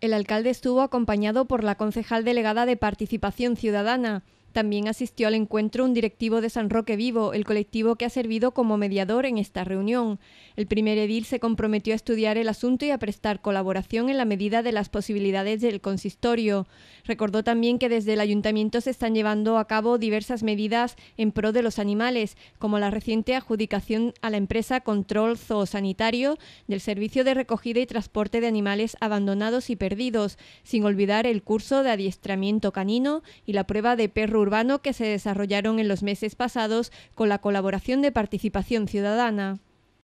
El alcalde estuvo acompañado por la concejal delegada de Participación Ciudadana, también asistió al encuentro un directivo de San Roque Vivo, el colectivo que ha servido como mediador en esta reunión. El primer edil se comprometió a estudiar el asunto y a prestar colaboración en la medida de las posibilidades del consistorio. Recordó también que desde el ayuntamiento se están llevando a cabo diversas medidas en pro de los animales, como la reciente adjudicación a la empresa Control Zoosanitario del servicio de recogida y transporte de animales abandonados y perdidos, sin olvidar el curso de adiestramiento canino y la prueba de perro urbano que se desarrollaron en los meses pasados con la colaboración de Participación Ciudadana.